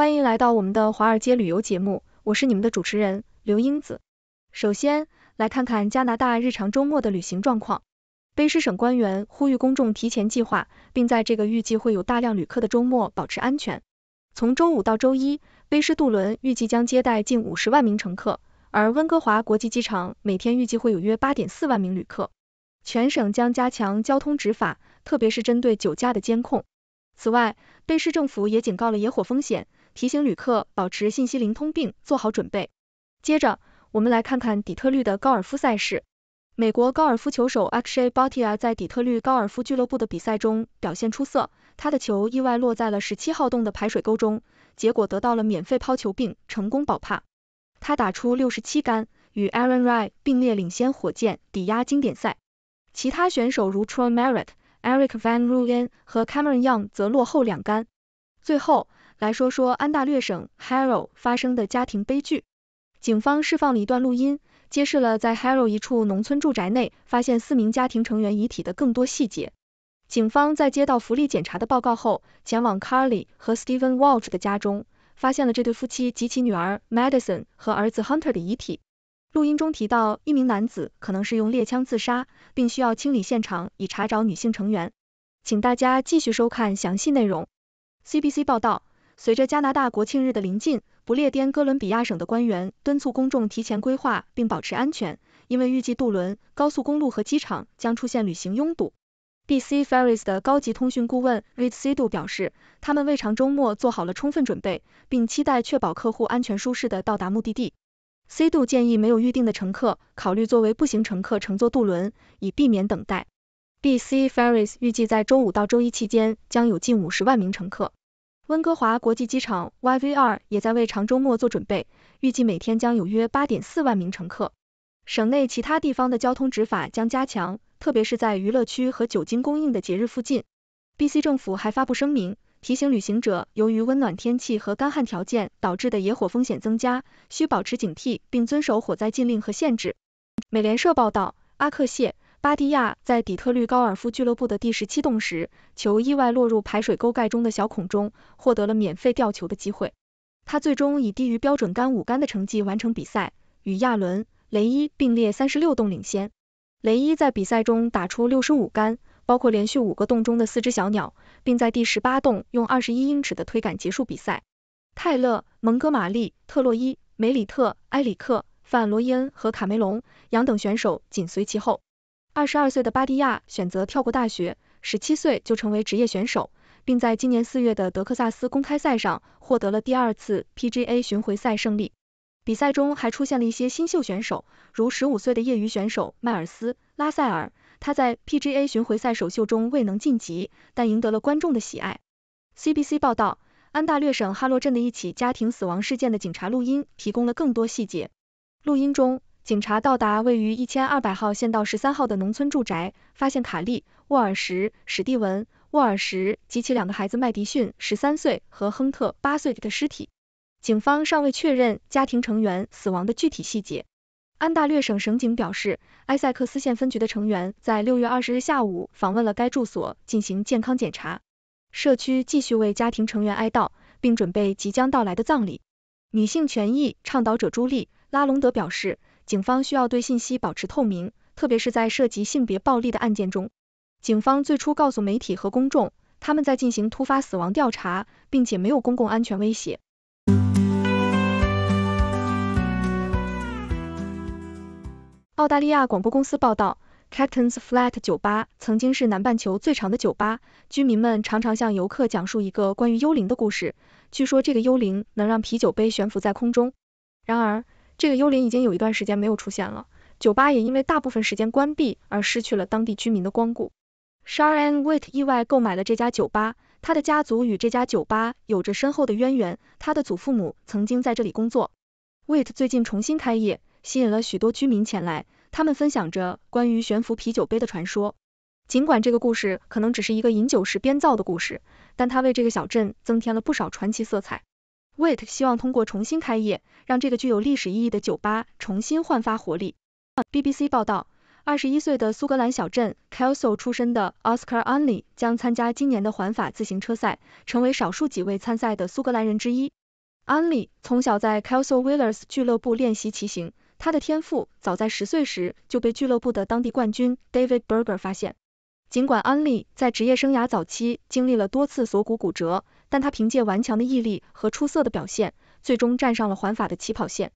欢迎来到我们的华尔街旅游节目，我是你们的主持人刘英子。首先来看看加拿大日常周末的旅行状况。卑诗省官员呼吁公众提前计划，并在这个预计会有大量旅客的周末保持安全。从周五到周一，卑诗渡轮预计将接待近五十万名乘客，而温哥华国际机场每天预计会有约八点四万名旅客。全省将加强交通执法，特别是针对酒驾的监控。此外，卑诗政府也警告了野火风险。提醒旅客保持信息灵通并做好准备。接着，我们来看看底特律的高尔夫赛事。美国高尔夫球手 a k s h a y b a t i a 在底特律高尔夫俱乐部的比赛中表现出色，他的球意外落在了十七号洞的排水沟中，结果得到了免费抛球并成功保帕。他打出六十七杆，与 Aaron Rai 并列领先火箭抵押经典赛。其他选手如 Troy Merritt、Eric Van r u y e n 和 Cameron Young 则落后两杆。最后。来说说安大略省 Harrow 发生的家庭悲剧。警方释放了一段录音，揭示了在 Harrow 一处农村住宅内发现四名家庭成员遗体的更多细节。警方在接到福利检查的报告后，前往 Carly 和 Stephen Walsh 的家中，发现了这对夫妻及其女儿 Madison 和儿子 Hunter 的遗体。录音中提到，一名男子可能是用猎枪自杀，并需要清理现场以查找女性成员。请大家继续收看详细内容。CBC 报道。随着加拿大国庆日的临近，不列颠哥伦比亚省的官员敦促公众提前规划并保持安全，因为预计渡轮、高速公路和机场将出现旅行拥堵。BC Ferries 的高级通讯顾问 Rich C 度表示，他们为长周末做好了充分准备，并期待确保客户安全舒适的到达目的地。C 度建议没有预定的乘客考虑作为步行乘客乘坐渡轮，以避免等待。BC Ferries 预计在周五到周一期间将有近五十万名乘客。温哥华国际机场 （YVR） 也在为长周末做准备，预计每天将有约八点四万名乘客。省内其他地方的交通执法将加强，特别是在娱乐区和酒精供应的节日附近。BC 政府还发布声明，提醒旅行者，由于温暖天气和干旱条件导致的野火风险增加，需保持警惕并遵守火灾禁令和限制。美联社报道，阿克谢。巴蒂亚在底特律高尔夫俱乐部的第十七洞时，球意外落入排水沟盖中的小孔中，获得了免费吊球的机会。他最终以低于标准杆五杆的成绩完成比赛，与亚伦·雷伊并列三十六洞领先。雷伊在比赛中打出六十五杆，包括连续五个洞中的四只小鸟，并在第十八洞用二十一英尺的推杆结束比赛。泰勒、蒙哥马利、特洛伊、梅里特、埃里克、范罗伊恩和卡梅隆、杨等选手紧随其后。二十二岁的巴蒂亚选择跳过大学，十七岁就成为职业选手，并在今年四月的德克萨斯公开赛上获得了第二次 PGA 巡回赛胜利。比赛中还出现了一些新秀选手，如十五岁的业余选手迈尔斯·拉塞尔，他在 PGA 巡回赛首秀中未能晋级，但赢得了观众的喜爱。CBC 报道，安大略省哈洛镇的一起家庭死亡事件的警察录音提供了更多细节。录音中。警察到达位于一千二百号县道十三号的农村住宅，发现卡利·沃尔什、史蒂文·沃尔什及其两个孩子麦迪逊（十三岁）和亨特（八岁的）尸体。警方尚未确认家庭成员死亡的具体细节。安大略省省警表示，埃塞克斯县分局的成员在六月二十日下午访问了该住所进行健康检查。社区继续为家庭成员哀悼，并准备即将到来的葬礼。女性权益倡导者朱莉·拉隆德表示。警方需要对信息保持透明，特别是在涉及性别暴力的案件中。警方最初告诉媒体和公众，他们在进行突发死亡调查，并且没有公共安全威胁。澳大利亚广播公司报道，Captain's Flat 酒吧曾经是南半球最长的酒吧，居民们常常向游客讲述一个关于幽灵的故事，据说这个幽灵能让啤酒杯悬浮在空中。然而，这个幽灵已经有一段时间没有出现了，酒吧也因为大部分时间关闭而失去了当地居民的光顾。Sharon Wait 意外购买了这家酒吧，他的家族与这家酒吧有着深厚的渊源，他的祖父母曾经在这里工作。Wait 最近重新开业，吸引了许多居民前来，他们分享着关于悬浮啤酒杯的传说。尽管这个故事可能只是一个饮酒时编造的故事，但它为这个小镇增添了不少传奇色彩。Wait 希望通过重新开业，让这个具有历史意义的酒吧重新焕发活力。BBC 报道，二十一岁的苏格兰小镇 k e l s o l 出身的 Oscar a n l y 将参加今年的环法自行车赛，成为少数几位参赛的苏格兰人之一。a n l y 从小在 k e l s o l Willers 俱乐部练习骑行，他的天赋早在十岁时就被俱乐部的当地冠军 David Berger 发现。尽管 a n l y 在职业生涯早期经历了多次锁骨骨折。但他凭借顽强的毅力和出色的表现，最终站上了环法的起跑线。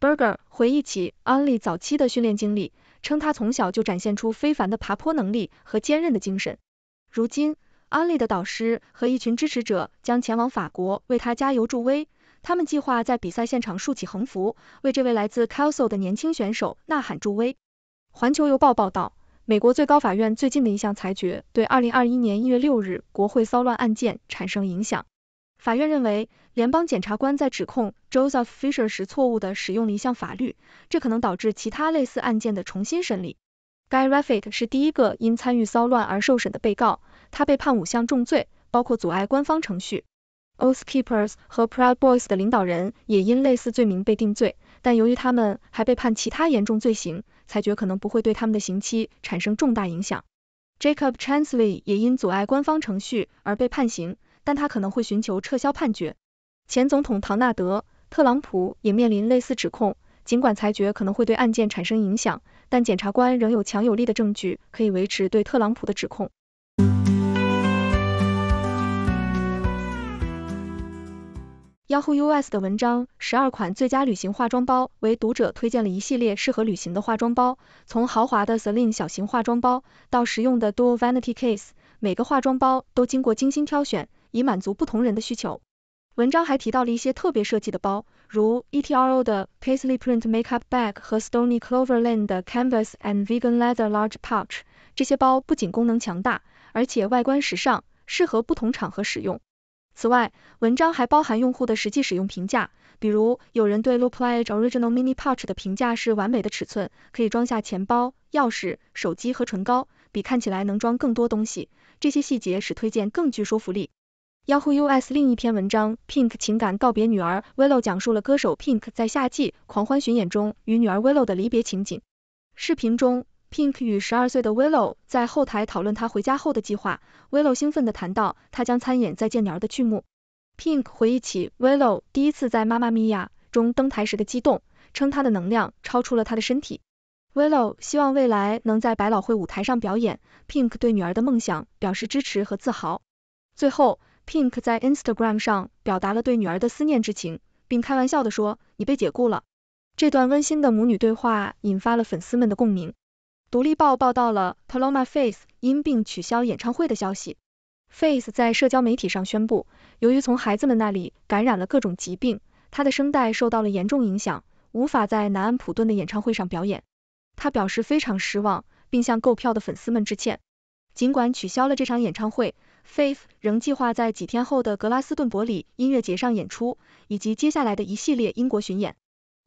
Berger 回忆起安利早期的训练经历，称他从小就展现出非凡的爬坡能力和坚韧的精神。如今，安利的导师和一群支持者将前往法国为他加油助威，他们计划在比赛现场竖起横幅，为这位来自 c u c s o 的年轻选手呐喊助威。环球邮报报道。美国最高法院最近的一项裁决对二零二一年一月六日国会骚乱案件产生影响。法院认为，联邦检察官在指控 Joseph Fisher 时错误地使用了一项法律，这可能导致其他类似案件的重新审理。该 Raffit 是第一个因参与骚乱而受审的被告，他被判五项重罪，包括阻碍官方程序。Oath Keepers 和 Proud Boys 的领导人也因类似罪名被定罪。但由于他们还被判其他严重罪行，裁决可能不会对他们的刑期产生重大影响。Jacob Chansley 也因阻碍官方程序而被判刑，但他可能会寻求撤销判决。前总统唐纳德·特朗普也面临类似指控，尽管裁决可能会对案件产生影响，但检察官仍有强有力的证据可以维持对特朗普的指控。Yahoo US 的文章，十二款最佳旅行化妆包为读者推荐了一系列适合旅行的化妆包，从豪华的 c e l i n e 小型化妆包到实用的 d u a l Vanity Case，每个化妆包都经过精心挑选，以满足不同人的需求。文章还提到了一些特别设计的包，如 EtrO 的 Paisley Print Makeup Bag 和 Stony Cloverland 的 Canvas and Vegan Leather Large Pouch，这些包不仅功能强大，而且外观时尚，适合不同场合使用。此外，文章还包含用户的实际使用评价，比如有人对 l o p l a e Original Mini Pouch 的评价是完美的尺寸，可以装下钱包、钥匙、手机和唇膏，比看起来能装更多东西。这些细节使推荐更具说服力。Yahoo US 另一篇文章，Pink 情感告别女儿 Willow 讲述了歌手 Pink 在夏季狂欢巡演中与女儿 Willow 的离别情景。视频中。Pink 与十二岁的 Willow 在后台讨论她回家后的计划。Willow 兴奋地谈到她将参演《再见鸟儿》的剧目。Pink 回忆起 Willow 第一次在《妈妈咪呀》中登台时的激动，称她的能量超出了她的身体。Willow 希望未来能在百老汇舞台上表演。Pink 对女儿的梦想表示支持和自豪。最后，Pink 在 Instagram 上表达了对女儿的思念之情，并开玩笑地说：“你被解雇了。”这段温馨的母女对话引发了粉丝们的共鸣。《独立报》报道了 Paloma Faith 因病取消演唱会的消息。Faith 在社交媒体上宣布，由于从孩子们那里感染了各种疾病，他的声带受到了严重影响，无法在南安普顿的演唱会上表演。他表示非常失望，并向购票的粉丝们致歉。尽管取消了这场演唱会，Faith 仍计划在几天后的格拉斯顿伯里音乐节上演出，以及接下来的一系列英国巡演。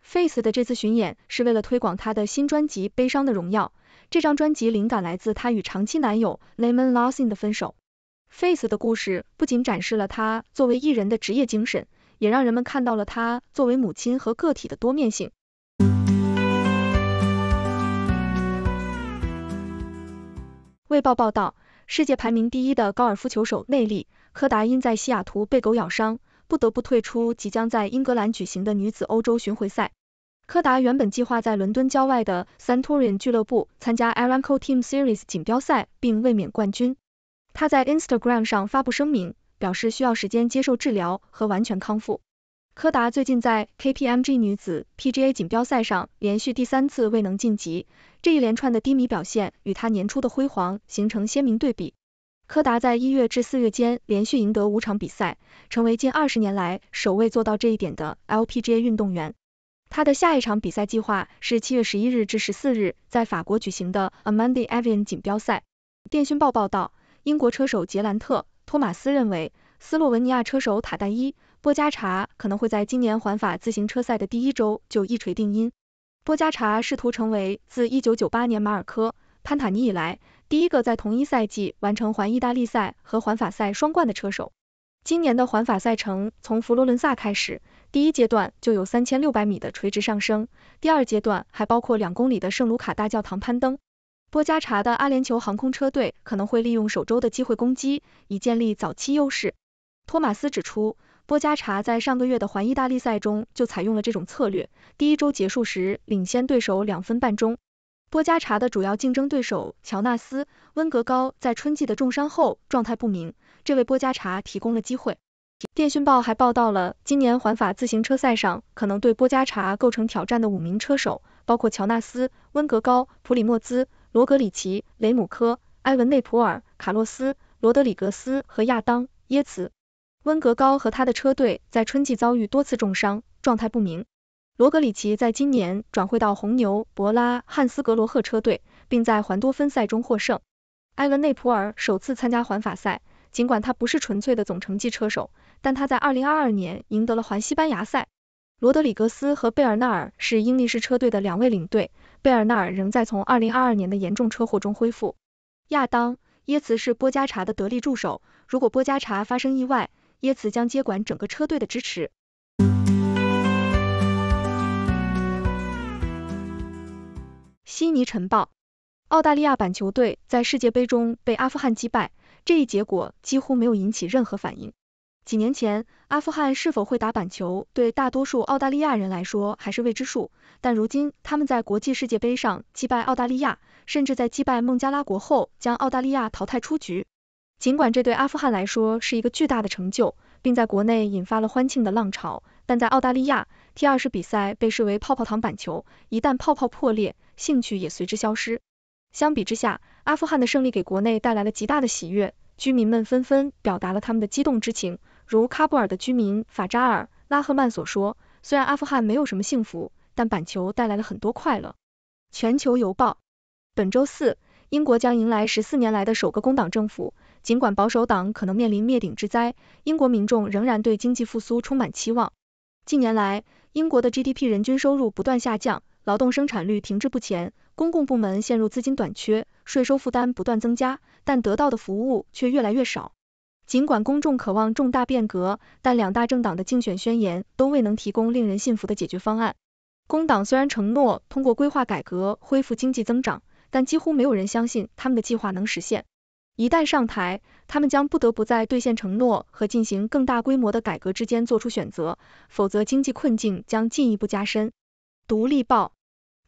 Faith 的这次巡演是为了推广他的新专辑《悲伤的荣耀》。这张专辑灵感来自她与长期男友 l e m o n Lawson 的分手。Face 的故事不仅展示了她作为艺人的职业精神，也让人们看到了她作为母亲和个体的多面性。《卫报》报道，世界排名第一的高尔夫球手内利科达因在西雅图被狗咬伤，不得不退出即将在英格兰举行的女子欧洲巡回赛。柯达原本计划在伦敦郊外的 s a n t o r i o n 俱乐部参加 a r a k c o Team Series 锦标赛并卫冕冠军。他在 Instagram 上发布声明，表示需要时间接受治疗和完全康复。柯达最近在 KPMG 女子 PGA 锦标赛上连续第三次未能晋级，这一连串的低迷表现与他年初的辉煌形成鲜明对比。柯达在一月至四月间连续赢得五场比赛，成为近二十年来首位做到这一点的 LPGA 运动员。他的下一场比赛计划是七月十一日至十四日在法国举行的 Amandi Avian 锦标赛。电讯报报道，英国车手杰兰特·托马斯认为，斯洛文尼亚车手塔代伊·波加查可能会在今年环法自行车赛的第一周就一锤定音。波加查试图成为自一九九八年马尔科·潘塔尼以来第一个在同一赛季完成环意大利赛和环法赛双冠的车手。今年的环法赛程从佛罗伦萨开始。第一阶段就有三千六百米的垂直上升，第二阶段还包括两公里的圣卢卡大教堂攀登。波加查的阿联酋航空车队可能会利用首周的机会攻击，以建立早期优势。托马斯指出，波加查在上个月的环意大利赛中就采用了这种策略，第一周结束时领先对手两分半钟。波加查的主要竞争对手乔纳斯·温格高在春季的重伤后状态不明，这为波加查提供了机会。电讯报还报道了今年环法自行车赛上可能对波加查构成挑战的五名车手，包括乔纳斯、温格高、普里莫兹、罗格里奇、雷姆科、埃文内普尔、卡洛斯、罗德里格斯和亚当·耶茨。温格高和他的车队在春季遭遇多次重伤，状态不明。罗格里奇在今年转会到红牛·博拉·汉斯格罗赫车队，并在环多芬赛中获胜。埃文内普尔首次参加环法赛。尽管他不是纯粹的总成绩车手，但他在二零二二年赢得了环西班牙赛。罗德里格斯和贝尔纳尔是英力士车队的两位领队，贝尔纳尔仍在从二零二二年的严重车祸中恢复。亚当·耶茨是波加查的得力助手，如果波加查发生意外，耶茨将接管整个车队的支持。悉尼晨报：澳大利亚板球队在世界杯中被阿富汗击败。这一结果几乎没有引起任何反应。几年前，阿富汗是否会打板球对大多数澳大利亚人来说还是未知数，但如今他们在国际世界杯上击败澳大利亚，甚至在击败孟加拉国后将澳大利亚淘汰出局。尽管这对阿富汗来说是一个巨大的成就，并在国内引发了欢庆的浪潮，但在澳大利亚，T20 比赛被视为泡泡糖板球，一旦泡泡破裂，兴趣也随之消失。相比之下，阿富汗的胜利给国内带来了极大的喜悦，居民们纷纷表达了他们的激动之情。如喀布尔的居民法扎尔·拉赫曼所说：“虽然阿富汗没有什么幸福，但板球带来了很多快乐。”全球邮报。本周四，英国将迎来十四年来的首个工党政府，尽管保守党可能面临灭顶之灾，英国民众仍然对经济复苏充满期望。近年来，英国的 GDP 人均收入不断下降，劳动生产率停滞不前。公共部门陷入资金短缺，税收负担不断增加，但得到的服务却越来越少。尽管公众渴望重大变革，但两大政党的竞选宣言都未能提供令人信服的解决方案。工党虽然承诺通过规划改革恢复经济增长，但几乎没有人相信他们的计划能实现。一旦上台，他们将不得不在兑现承诺和进行更大规模的改革之间做出选择，否则经济困境将进一步加深。独立报。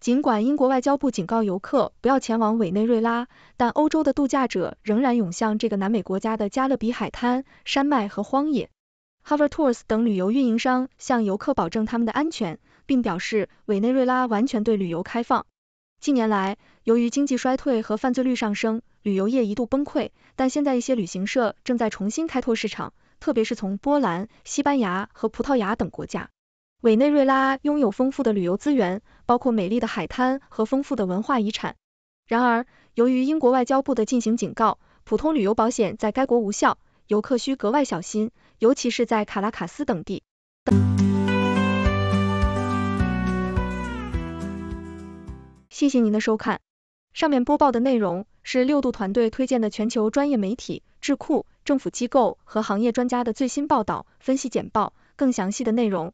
尽管英国外交部警告游客不要前往委内瑞拉，但欧洲的度假者仍然涌向这个南美国家的加勒比海滩、山脉和荒野。h o v e r Tours 等旅游运营商向游客保证他们的安全，并表示委内瑞拉完全对旅游开放。近年来，由于经济衰退和犯罪率上升，旅游业一度崩溃，但现在一些旅行社正在重新开拓市场，特别是从波兰、西班牙和葡萄牙等国家。委内瑞拉拥有丰富的旅游资源，包括美丽的海滩和丰富的文化遗产。然而，由于英国外交部的进行警告，普通旅游保险在该国无效，游客需格外小心，尤其是在卡拉卡斯等地。谢谢您的收看，上面播报的内容是六度团队推荐的全球专业媒体、智库、政府机构和行业专家的最新报道、分析简报。更详细的内容。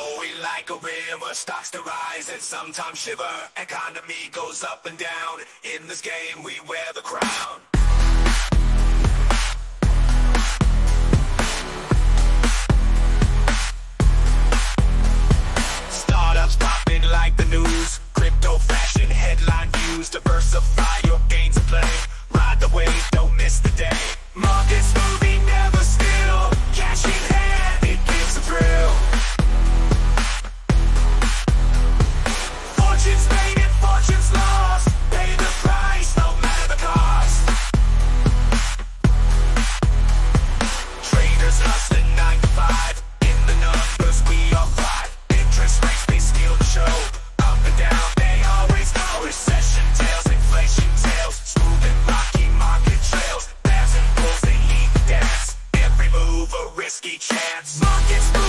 like a river stocks to rise and sometimes shiver. Economy goes up and down. In this game, we wear the crown. Startups popping like the news. Crypto fashion headline views. Diversify your gains and play. Ride the wave, don't miss the day. Markets moving never. chance. Markets